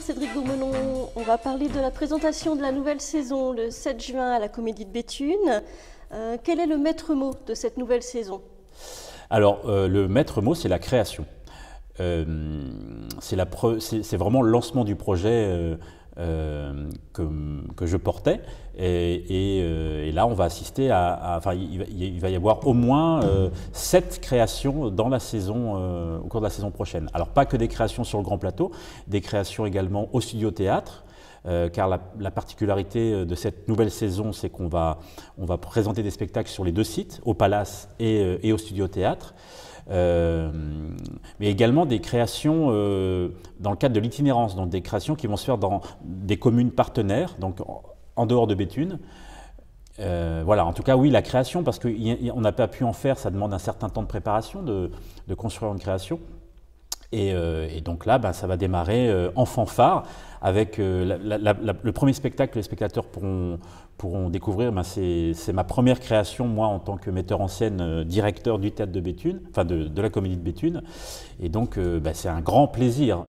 Cédric Gourmelon, on va parler de la présentation de la nouvelle saison le 7 juin à la Comédie de Béthune. Euh, quel est le maître mot de cette nouvelle saison Alors euh, le maître mot c'est la création. Euh, c'est vraiment le lancement du projet euh, que, je portais. Euh, et, là, on va assister à. enfin, il va, y avoir au moins 7 euh, sept créations dans la saison, au cours de la saison prochaine. Alors, pas que des créations sur le grand plateau, des créations également au studio théâtre. Euh, car la, particularité euh, de cette nouvelle saison, c'est qu'on va, présenter des spectacles sur les deux sites, au Palace et, euh, au Studio Théâtre. mais également des créations dans le cadre de l'itinérance, donc des créations qui vont se faire dans des communes partenaires, donc en, dehors de Béthune. voilà, en tout cas, oui, la création, parce qu'on n'a pas pu en faire, ça demande un certain temps de préparation, de construire une création. Euh, et, donc là, ben, ça va démarrer euh, en fanfare avec euh, le premier spectacle que les spectateurs pourront, découvrir. Ben, c'est ma première création, moi, en tant que metteur en scène, directeur du théâtre de Béthune, enfin de, la comédie de Béthune. Et donc, ben, c'est un grand plaisir.